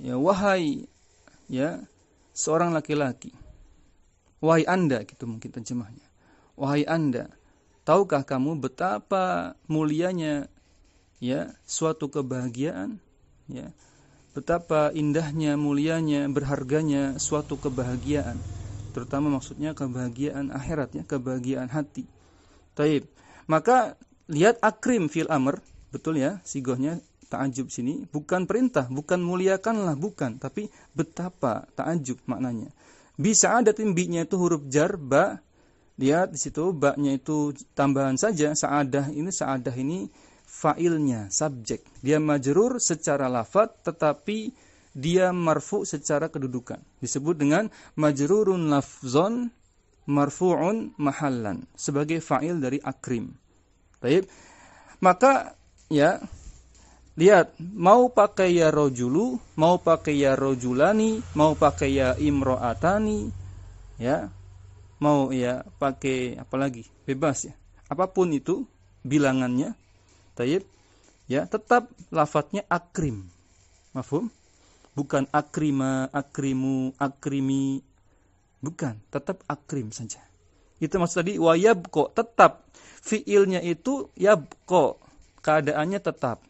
ya wahai ya seorang laki-laki wahai anda gitu mungkin terjemahnya wahai anda tahukah kamu betapa mulianya ya suatu kebahagiaan ya betapa indahnya mulianya berharganya suatu kebahagiaan terutama maksudnya kebahagiaan akhirat ya kebahagiaan hati taib maka lihat akrim fil amr betul ya sigohnya ta'ajub sini bukan perintah bukan muliakanlah bukan tapi betapa ta'ajub maknanya bisa ada timbinya itu huruf jar ba lihat di situ baknya itu tambahan saja saadah ini saadah ini failnya subjek dia majrur secara lafat tetapi dia marfu secara kedudukan disebut dengan majrurun lafzon marfu'un mahallan sebagai fa'il dari akrim. Baik. Maka ya lihat mau pakai ya rojulu, mau pakai ya rojulani, mau pakai ya imro'atani ya mau ya pakai apa lagi bebas ya apapun itu bilangannya taib ya tetap lafadznya akrim mafhum bukan akrima akrimu akrimi bukan tetap akrim saja itu maksud tadi wayab kok tetap fiilnya itu kok keadaannya tetap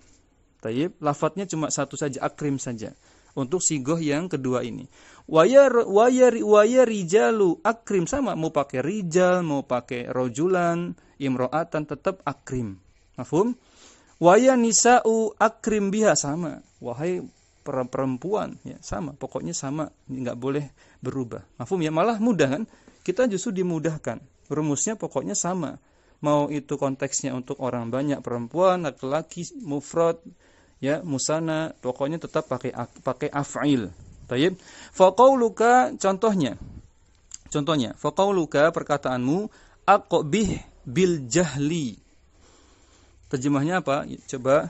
taib lafadznya cuma satu saja akrim saja untuk sigoh yang kedua ini. Wayar wayar wayar rijalu akrim sama mau pakai rijal mau pakai rojulan imroatan tetap akrim. Mafhum? Waya nisa'u akrim biha sama. Wahai perempuan ya sama pokoknya sama nggak boleh berubah mafhum ya malah mudah kan kita justru dimudahkan rumusnya pokoknya sama mau itu konteksnya untuk orang banyak perempuan laki-laki mufrad ya musana pokoknya tetap pakai pakai af'il tayyib fa contohnya contohnya fa perkataanmu aqbih bil jahli terjemahnya apa ya, coba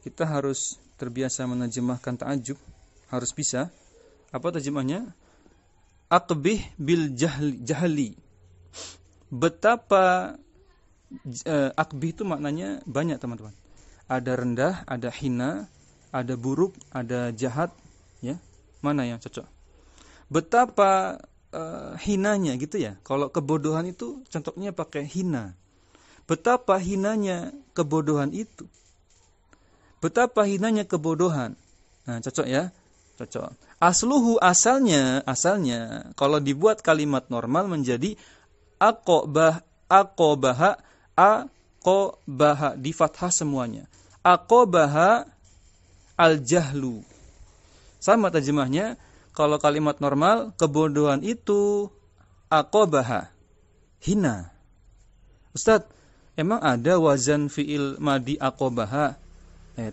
kita harus terbiasa menerjemahkan ta'ajub harus bisa apa terjemahnya aqbih bil jahli, jahli. betapa uh, eh, akbih itu maknanya banyak teman-teman ada rendah, ada hina, ada buruk, ada jahat, ya. Mana yang cocok? Betapa uh, hinanya gitu ya. Kalau kebodohan itu contohnya pakai hina. Betapa hinanya kebodohan itu. Betapa hinanya kebodohan. Nah, cocok ya. Cocok. Asluhu asalnya, asalnya kalau dibuat kalimat normal menjadi akobah akobaha a aqobaha di fathah semuanya. Aqobaha al-jahlu. Sama terjemahnya, kalau kalimat normal, kebodohan itu aqobaha hina. Ustadz, emang ada wazan fi'il madi aqobaha? Eh,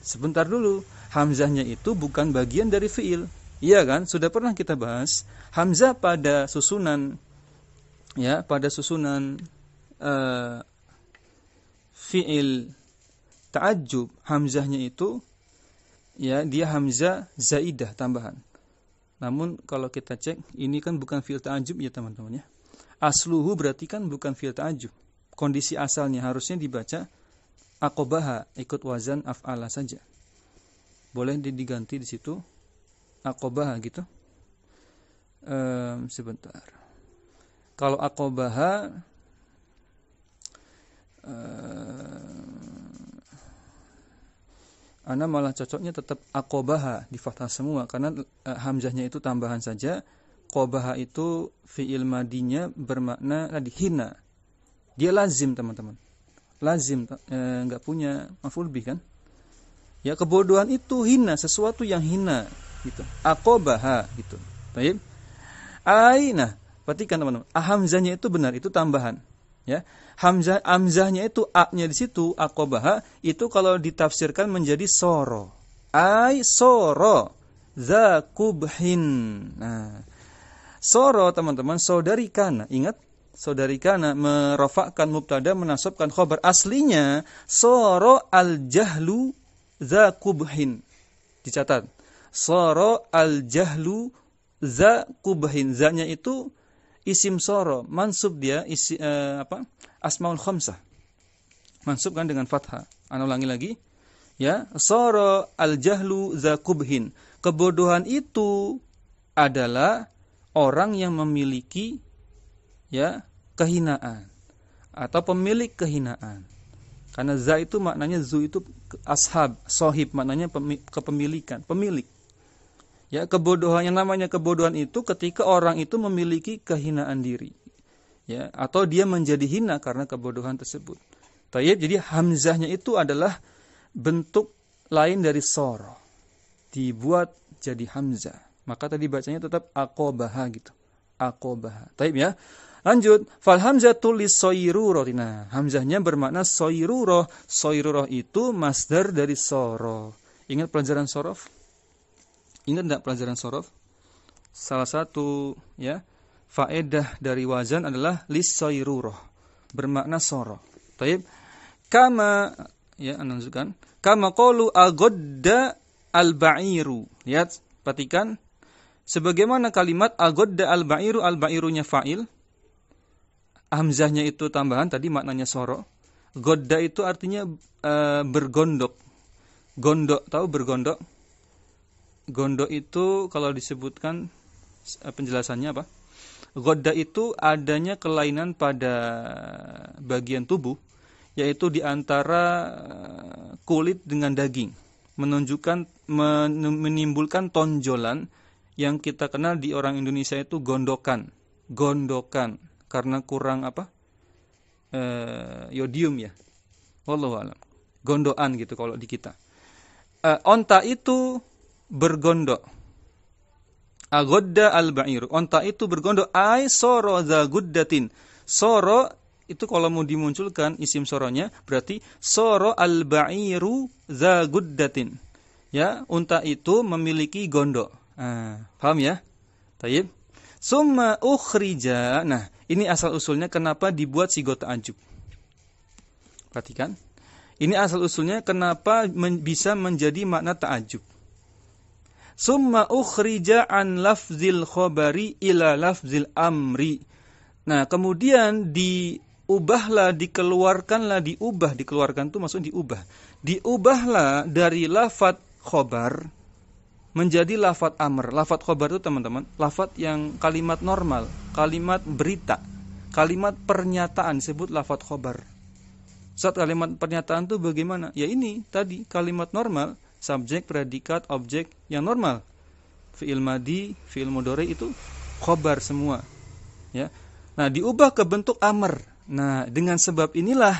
sebentar dulu, hamzahnya itu bukan bagian dari fi'il. Iya kan? Sudah pernah kita bahas. Hamzah pada susunan, ya, pada susunan eh, fi'il ta'ajjub hamzahnya itu ya dia hamzah zaidah tambahan. Namun kalau kita cek ini kan bukan fi'il ta'ajjub ya teman temannya Asluhu berarti kan bukan fi'il ta'ajjub. Kondisi asalnya harusnya dibaca akobaha ikut wazan af'ala saja. Boleh diganti di situ akobaha gitu. Um, sebentar. Kalau akobaha uh, ana malah cocoknya tetap akobaha di fathah semua karena uh, hamzahnya itu tambahan saja kobaha itu fiil madinya bermakna tadi hina dia lazim teman-teman lazim eh, nggak uh, punya maful bih kan ya kebodohan itu hina sesuatu yang hina gitu akobaha gitu baik aina perhatikan teman-teman ah, hamzahnya itu benar itu tambahan ya hamzah amzahnya itu a-nya di situ akobaha itu kalau ditafsirkan menjadi soro ai soro zakubhin nah soro teman-teman saudari kana ingat saudari kana merofakkan mubtada menasabkan khobar aslinya soro al jahlu zakubhin dicatat soro al jahlu zakubhin zanya itu isim soro mansub dia isi uh, apa asmaul khamsah mansub kan dengan fathah ana ulangi lagi ya soro al jahlu zakubhin kebodohan itu adalah orang yang memiliki ya kehinaan atau pemilik kehinaan karena za itu maknanya zu itu ashab sohib maknanya kepemilikan pemilik Ya, kebodohan yang namanya kebodohan itu ketika orang itu memiliki kehinaan diri. Ya, atau dia menjadi hina karena kebodohan tersebut. Tayyib, jadi hamzahnya itu adalah bentuk lain dari sor. Dibuat jadi hamzah. Maka tadi bacanya tetap akobaha gitu. Akobaha. Tayyib ya. Lanjut, fal tulis soiruro Nah, hamzahnya bermakna soiruro. Soiruro itu masdar dari soro. Ingat pelajaran sorof? Ingat tidak pelajaran sorof? Salah satu ya faedah dari wazan adalah lisoiruroh bermakna sorof. Taib. Kama ya anunzukan. Kama kolu agoda albairu. bairu Lihat, perhatikan. Sebagaimana kalimat agoda albairu albairunya fa'il. Hamzahnya itu tambahan, tadi maknanya sorok. Godda itu artinya e, bergondok. Gondok, tahu bergondok? gondo itu kalau disebutkan eh, penjelasannya apa? Goda itu adanya kelainan pada bagian tubuh, yaitu di antara eh, kulit dengan daging, menunjukkan menimbulkan tonjolan yang kita kenal di orang Indonesia itu gondokan, gondokan karena kurang apa? E, yodium ya. Wallahu alam. Gondoan gitu kalau di kita. E, onta itu bergondok. Agodda al-ba'ir. Onta itu bergondok. Ay soro za guddatin. Soro itu kalau mau dimunculkan isim soronya berarti soro al-ba'iru za guddatin. Ya, unta itu memiliki gondok. Ah, paham ya? Taib. Summa ukhrija. Nah, ini asal usulnya kenapa dibuat si gota ajub. Perhatikan. Ini asal usulnya kenapa men bisa menjadi makna ta'ajub summa ukhrija an lafzil khobari ila lafzil amri. Nah, kemudian diubahlah, dikeluarkanlah, diubah, dikeluarkan itu maksudnya diubah. Diubahlah dari lafat khobar menjadi lafat amr. Lafat khobar itu teman-teman, lafat yang kalimat normal, kalimat berita, kalimat pernyataan disebut lafat khobar. Saat kalimat pernyataan itu bagaimana? Ya ini tadi kalimat normal subjek, predikat, objek yang normal. Fi'il madi, fi'il mudore itu khobar semua. Ya. Nah, diubah ke bentuk amr. Nah, dengan sebab inilah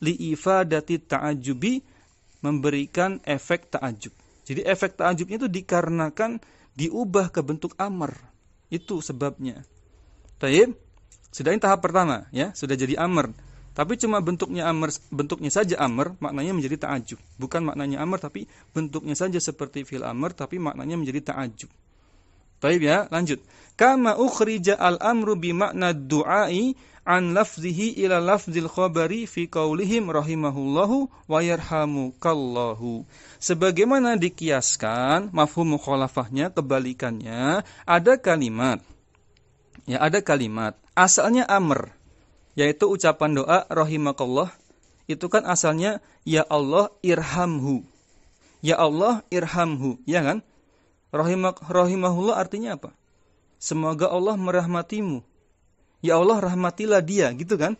liifa dati ta'ajubi memberikan efek ta'ajub. Jadi efek ta'ajubnya itu dikarenakan diubah ke bentuk amr. Itu sebabnya. Taib, sudah ini tahap pertama ya, sudah jadi amr. Tapi cuma bentuknya amr, bentuknya saja amr, maknanya menjadi ta'ajub. Bukan maknanya amr, tapi bentuknya saja seperti fil amr, tapi maknanya menjadi ta'ajub. Baik ya, lanjut. Kama ukhrija al-amru bi makna du'ai an lafzihi ila lafzil khabari fi qaulihim rahimahullahu wa yarhamukallahu. Sebagaimana dikiaskan mafhum mukhalafahnya kebalikannya ada kalimat. Ya, ada kalimat. Asalnya amr, yaitu ucapan doa rahimakallah itu kan asalnya ya Allah irhamhu. Ya Allah irhamhu, ya kan? Rahimak rahimahullah artinya apa? Semoga Allah merahmatimu. Ya Allah rahmatilah dia, gitu kan?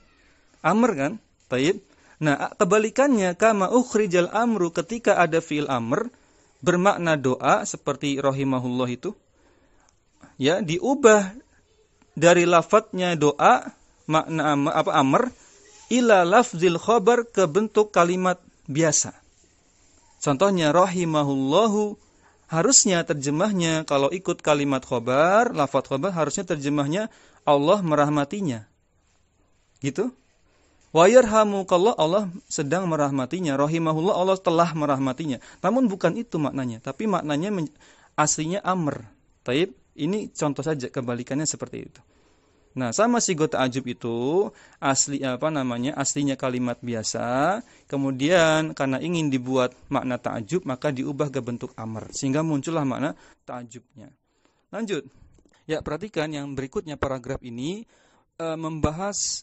Amr kan? Taib. Nah, kebalikannya kama ukhrijal amru ketika ada fil amr bermakna doa seperti rahimahullah itu ya diubah dari lafadznya doa makna apa amr ila lafzil khobar ke bentuk kalimat biasa. Contohnya rahimahullahu harusnya terjemahnya kalau ikut kalimat khobar, lafat khobar harusnya terjemahnya Allah merahmatinya. Gitu? wa kalau Allah sedang merahmatinya, rahimahullah Allah telah merahmatinya. Namun bukan itu maknanya, tapi maknanya aslinya amr. Taib, ini contoh saja kebalikannya seperti itu. Nah, sama si gota ajub itu asli apa namanya? Aslinya kalimat biasa, kemudian karena ingin dibuat makna ta'ajub maka diubah ke bentuk amr sehingga muncullah makna ta'ajubnya. Lanjut. Ya, perhatikan yang berikutnya paragraf ini e, membahas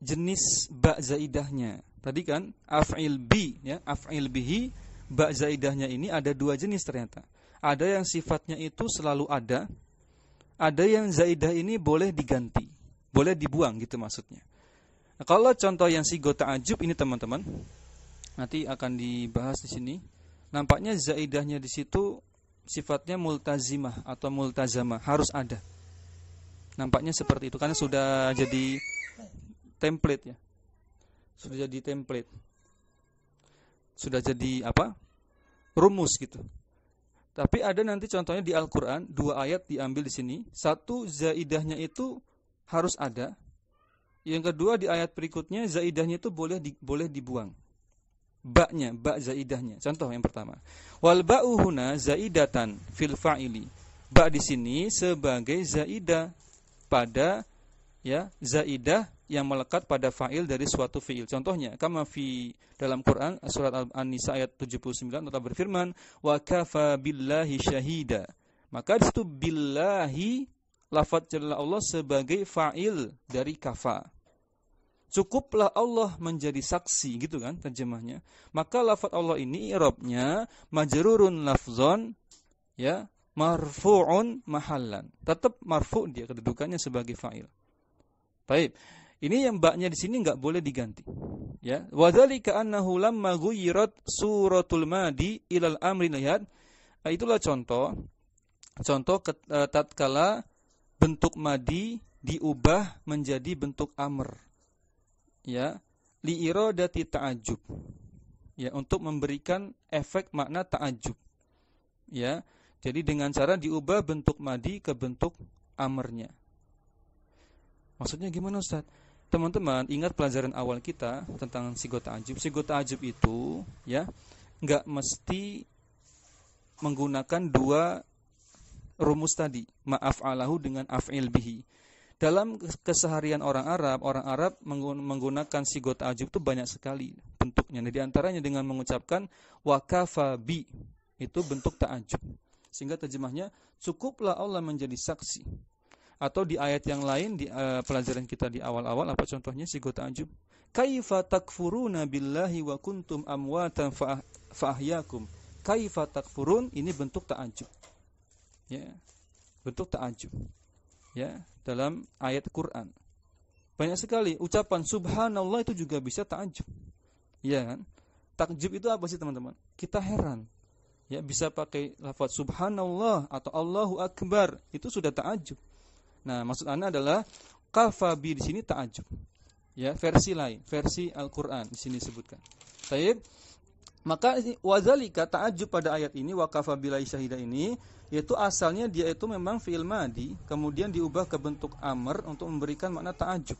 jenis ba zaidahnya. Tadi kan af'il bi ya, af'il bihi ba zaidahnya ini ada dua jenis ternyata. Ada yang sifatnya itu selalu ada ada yang zaidah ini boleh diganti, boleh dibuang gitu maksudnya. Nah, kalau contoh yang si gota ajub ini teman-teman, nanti akan dibahas di sini. Nampaknya zaidahnya di situ sifatnya multazimah atau multazama harus ada. Nampaknya seperti itu karena sudah jadi template ya. Sudah jadi template. Sudah jadi apa? rumus gitu. Tapi ada nanti contohnya di Al-Quran, dua ayat diambil di sini. Satu, zaidahnya itu harus ada. Yang kedua di ayat berikutnya, zaidahnya itu boleh di, boleh dibuang. Baknya, bak zaidahnya. Contoh yang pertama. Wal ba'uhuna zaidatan fil fa'ili. Bak di sini sebagai zaidah pada ya zaidah yang melekat pada fa'il dari suatu fi'il. Contohnya, kama fi dalam Quran surat An-Nisa ayat 79 tetap berfirman, "Wa kafa billahi syahida." Maka di situ billahi lafaz jalla Allah sebagai fa'il dari kafa. Cukuplah Allah menjadi saksi gitu kan terjemahnya. Maka lafaz Allah ini i'rabnya majrurun lafzon ya marfu'un mahallan. Tetap marfu' dia kedudukannya sebagai fa'il. Baik. Ini yang baknya di sini enggak boleh diganti. Ya. dzalika annahu lamma ghuyyirat suratul madi ilal amri lihat. Nah, itulah contoh contoh e, tatkala bentuk madi diubah menjadi bentuk amr. Ya, li iradati ta'ajjub. Ya, untuk memberikan efek makna taajub Ya. Jadi dengan cara diubah bentuk madi ke bentuk amrnya Maksudnya gimana Ustaz? Teman-teman, ingat pelajaran awal kita tentang sigota ajib. Sigota ajib itu ya nggak mesti menggunakan dua rumus tadi, maaf alahu dengan af'il bihi. Dalam keseharian orang Arab, orang Arab menggunakan sigot ajib itu banyak sekali bentuknya. Nah, di antaranya dengan mengucapkan wakafa bi, itu bentuk ta'ajub. Sehingga terjemahnya, cukuplah Allah menjadi saksi atau di ayat yang lain di uh, pelajaran kita di awal-awal apa contohnya si gota ajub kaifa takfuruna billahi wa kuntum amwatan fa'ahyakum kaifa takfurun ini bentuk ta'ajub ya bentuk ta'ajub ya dalam ayat Quran banyak sekali ucapan subhanallah itu juga bisa ta'ajub ya kan takjub itu apa sih teman-teman kita heran ya bisa pakai lafaz subhanallah atau Allahu akbar itu sudah ta'ajub Nah, maksud Anda adalah kafabi di sini ta'ajub. Ya, versi lain, versi Al-Qur'an di sini disebutkan. Baik. Maka wazalika ta'ajub pada ayat ini wa kafabilai syahida ini yaitu asalnya dia itu memang fi'il madi kemudian diubah ke bentuk amr untuk memberikan makna ta'ajub.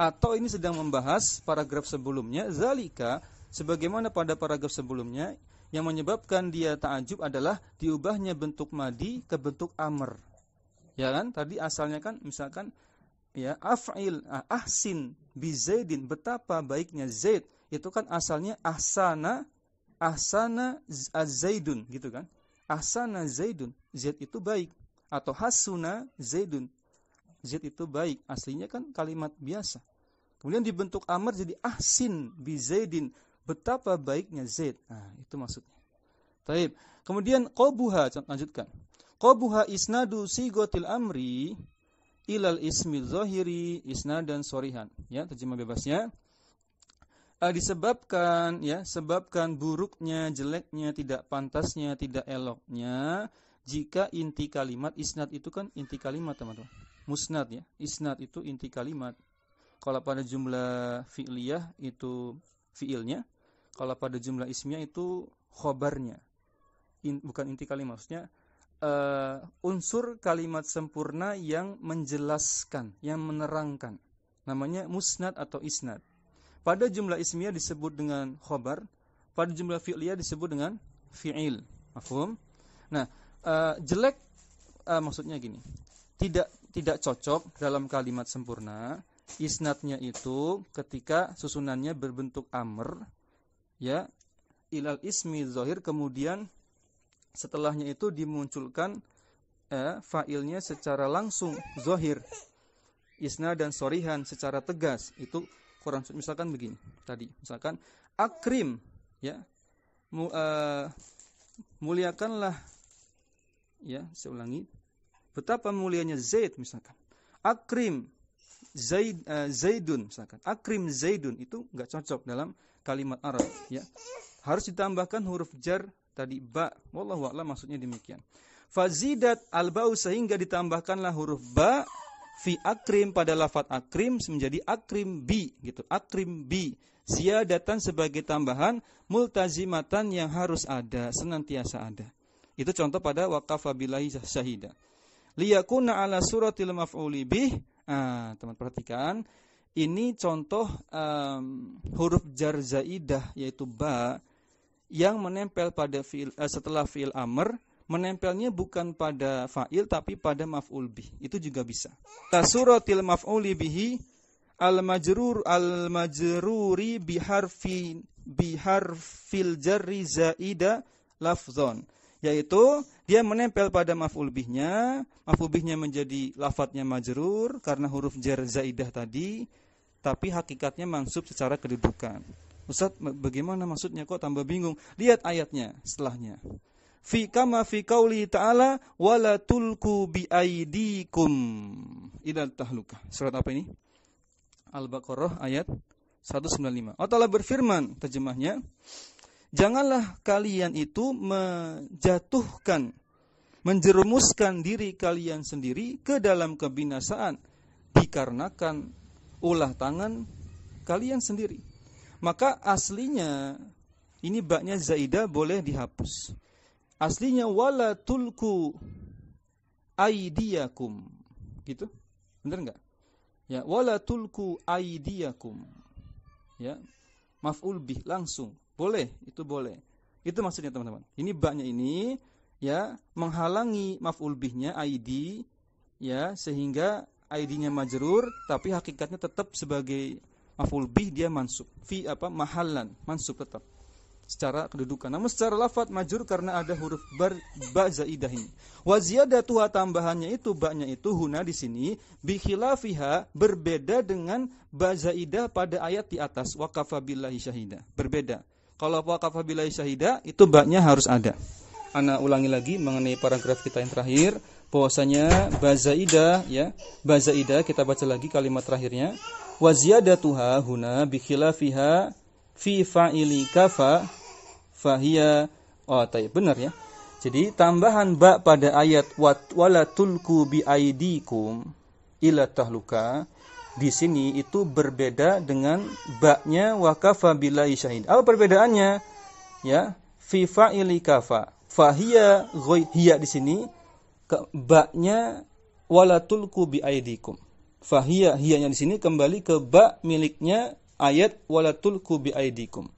Atau ini sedang membahas paragraf sebelumnya zalika sebagaimana pada paragraf sebelumnya yang menyebabkan dia ta'ajub adalah diubahnya bentuk madi ke bentuk amr Ya kan? Tadi asalnya kan misalkan ya af'il ah, ahsin bi Zaidin betapa baiknya Zaid itu kan asalnya ahsana ahsana ah, zaidun gitu kan. Ahsana zaidun. Zaid itu baik atau hasuna zaidun. Zaid itu baik. Aslinya kan kalimat biasa. Kemudian dibentuk amar jadi ahsin bi zaidin. Betapa baiknya Zaid. Nah, itu maksudnya. Taib. Kemudian qabuha lanjutkan qabuha isnadu sigotil amri ilal ismi zahiri dan sorihan ya terjemah bebasnya uh, disebabkan ya sebabkan buruknya jeleknya tidak pantasnya tidak eloknya jika inti kalimat isnad itu kan inti kalimat teman-teman musnad ya isnad itu inti kalimat kalau pada jumlah fi'liyah itu fi'ilnya kalau pada jumlah ismiyah itu khobarnya In, bukan inti kalimat maksudnya uh, unsur kalimat sempurna yang menjelaskan, yang menerangkan. Namanya musnad atau isnad. Pada jumlah ismiyah disebut dengan khobar, pada jumlah fi'liyah disebut dengan fi'il. Mahfum? Nah, uh, jelek uh, maksudnya gini. Tidak tidak cocok dalam kalimat sempurna. Isnadnya itu ketika susunannya berbentuk amr ya ilal ismi zahir kemudian setelahnya itu dimunculkan eh, failnya secara langsung zohir isna dan sorihan secara tegas itu kurang misalkan begini tadi misalkan akrim ya mu, uh, muliakanlah ya saya ulangi betapa mulianya Zaid misalkan akrim Zaid uh, Zaidun misalkan akrim Zaidun itu nggak cocok dalam kalimat Arab ya harus ditambahkan huruf jar tadi ba wallahu a'lam maksudnya demikian fazidat al ba'u sehingga ditambahkanlah huruf ba fi akrim pada lafat akrim menjadi akrim bi gitu akrim bi siadatan sebagai tambahan multazimatan yang harus ada senantiasa ada itu contoh pada waqafa billahi syahida liyakuna ala suratil maf'uli bih ah teman perhatikan ini contoh um, huruf jar zaidah yaitu ba yang menempel pada fiil, eh, setelah fiil amr menempelnya bukan pada fa'il tapi pada maf'ul bih. Itu juga bisa. Tasuratil maf'uli bihi al majrur al majruri biharfi biharfil jarri zaida lafzon yaitu dia menempel pada maf'ul bihnya, maf'ul bihnya menjadi lafadznya majrur karena huruf jar zaidah tadi, tapi hakikatnya mansub secara kedudukan. Ustaz, bagaimana maksudnya kok tambah bingung? Lihat ayatnya setelahnya. Fi kama fi kauli ta'ala wala tulku bi aidikum ila tahluka. Surat apa ini? Al-Baqarah ayat 195. Allah Ta'ala berfirman terjemahnya, Janganlah kalian itu menjatuhkan, menjerumuskan diri kalian sendiri ke dalam kebinasaan dikarenakan ulah tangan kalian sendiri. Maka aslinya ini baknya zaidah boleh dihapus. Aslinya wala tulku aidiyakum. Gitu? Bener enggak? Ya, wala tulku aidiyakum. Ya. Maf'ul bih langsung. Boleh, itu boleh. Itu maksudnya teman-teman. Ini baknya ini ya menghalangi maf'ul bihnya aidi ya sehingga aidinya majrur tapi hakikatnya tetap sebagai maful bih dia mansub fi apa mahallan mansub tetap secara kedudukan. Namun secara lafat majur karena ada huruf bar ba zaidah ini. Wa ziyadatuha tambahannya itu ba itu huna di sini bi khilafiha berbeda dengan ba zaidah pada ayat di atas wa billahi syahida. Berbeda. Kalau wa billahi syahida itu ba harus ada. Ana ulangi lagi mengenai paragraf kita yang terakhir bahwasanya ba zaidah ya, ba zaidah kita baca lagi kalimat terakhirnya Wa ziyadatuha huna khilafiha fi fa'ili kafa fahiya oh tayyib benar ya. Jadi tambahan ba pada ayat wat wala tulku bi aidikum ila tahluka di sini itu berbeda dengan baknya wakafa bila syahid. Apa perbedaannya? Ya, fi fa'ili kafa. Fahiya ghoi hiya di sini ke baknya wala tulku bi aidikum. Fahia hianya di sini kembali ke ba miliknya ayat walatul kubi aidikum.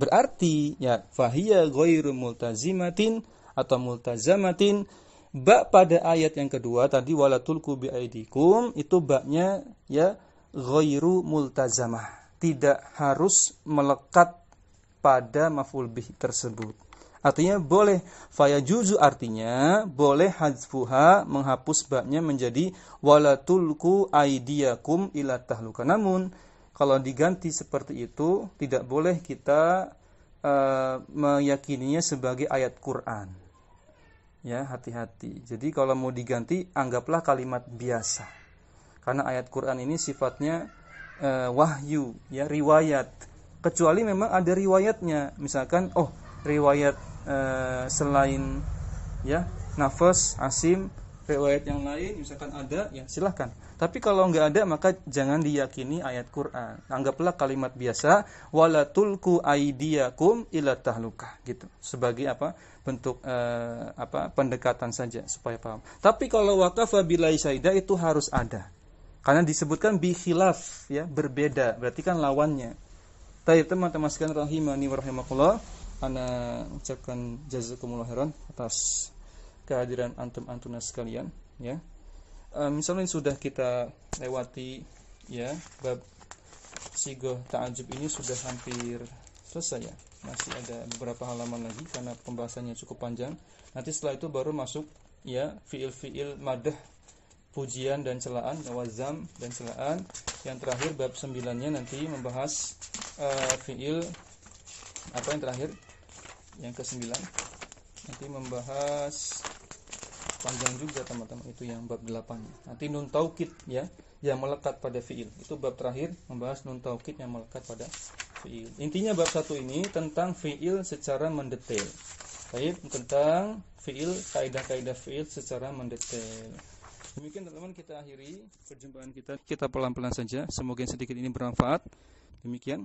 Berarti ya fahia ghairu multazimatin atau multazamatin ba pada ayat yang kedua tadi walatul kubi aidikum itu baknya ya ghairu multazamah, tidak harus melekat pada maful bih tersebut. Artinya boleh fayajuzu artinya boleh hazfuha menghapus baknya menjadi wala tulku aidiyakum ila tahluka. Namun kalau diganti seperti itu tidak boleh kita uh, meyakininya sebagai ayat Quran. Ya, hati-hati. Jadi kalau mau diganti anggaplah kalimat biasa. Karena ayat Quran ini sifatnya uh, wahyu, ya riwayat. Kecuali memang ada riwayatnya. Misalkan oh riwayat e, selain ya nafas asim riwayat yang lain misalkan ada ya silahkan tapi kalau nggak ada maka jangan diyakini ayat Quran anggaplah kalimat biasa walatulku aidiyakum ila tahluka gitu sebagai apa bentuk eh, apa pendekatan saja supaya paham tapi kalau wakaf bilai syaida itu harus ada karena disebutkan bihilaf ya berbeda berarti kan lawannya Tayyib teman-teman sekalian rahimani wa rahimakumullah Ana ucapkan jazakumullah heran atas kehadiran antum-antuna sekalian ya. Um, misalnya sudah kita lewati ya bab sigoh ta'ajub ini sudah hampir selesai ya. Masih ada beberapa halaman lagi karena pembahasannya cukup panjang. Nanti setelah itu baru masuk ya fiil-fiil madah pujian dan celaan wazam dan celaan yang terakhir bab sembilannya nanti membahas uh, fiil apa yang terakhir yang kesembilan nanti membahas panjang juga teman-teman itu yang bab 8 nanti nun taukid ya yang melekat pada fiil itu bab terakhir membahas nun taukid yang melekat pada fiil intinya bab satu ini tentang fiil secara mendetail baik tentang fiil kaidah-kaidah fiil secara mendetail demikian teman-teman kita akhiri perjumpaan kita kita pelan-pelan saja semoga yang sedikit ini bermanfaat demikian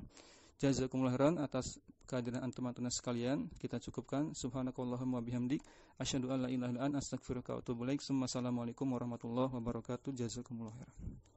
jazakumullah atas kehadiran antum antum sekalian. Kita cukupkan. Subhanakallahumma bihamdik. Asyhadu an la ilaha illa anta astaghfiruka wa atubu ilaik. Assalamualaikum warahmatullahi wabarakatuh. Jazakumullah khairan.